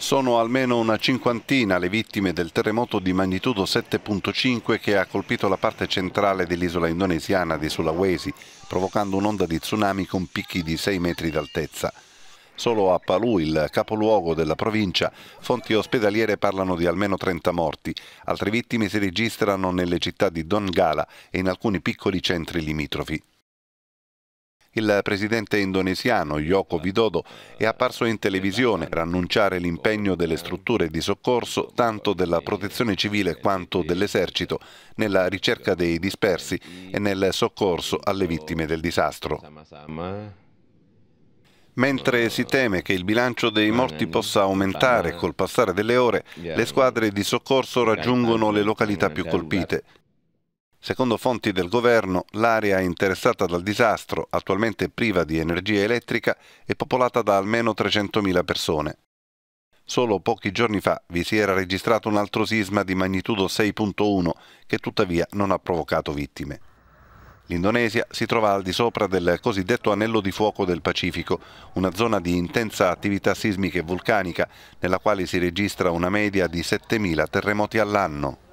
Sono almeno una cinquantina le vittime del terremoto di magnitudo 7.5 che ha colpito la parte centrale dell'isola indonesiana di Sulawesi, provocando un'onda di tsunami con picchi di 6 metri d'altezza. Solo a Palu, il capoluogo della provincia, fonti ospedaliere parlano di almeno 30 morti. Altre vittime si registrano nelle città di Dongala e in alcuni piccoli centri limitrofi. Il presidente indonesiano Yoko Widodo è apparso in televisione per annunciare l'impegno delle strutture di soccorso, tanto della protezione civile quanto dell'esercito, nella ricerca dei dispersi e nel soccorso alle vittime del disastro. Mentre si teme che il bilancio dei morti possa aumentare col passare delle ore, le squadre di soccorso raggiungono le località più colpite. Secondo fonti del governo, l'area interessata dal disastro, attualmente priva di energia elettrica, è popolata da almeno 300.000 persone. Solo pochi giorni fa vi si era registrato un altro sisma di magnitudo 6.1 che tuttavia non ha provocato vittime. L'Indonesia si trova al di sopra del cosiddetto anello di fuoco del Pacifico, una zona di intensa attività sismica e vulcanica, nella quale si registra una media di 7.000 terremoti all'anno.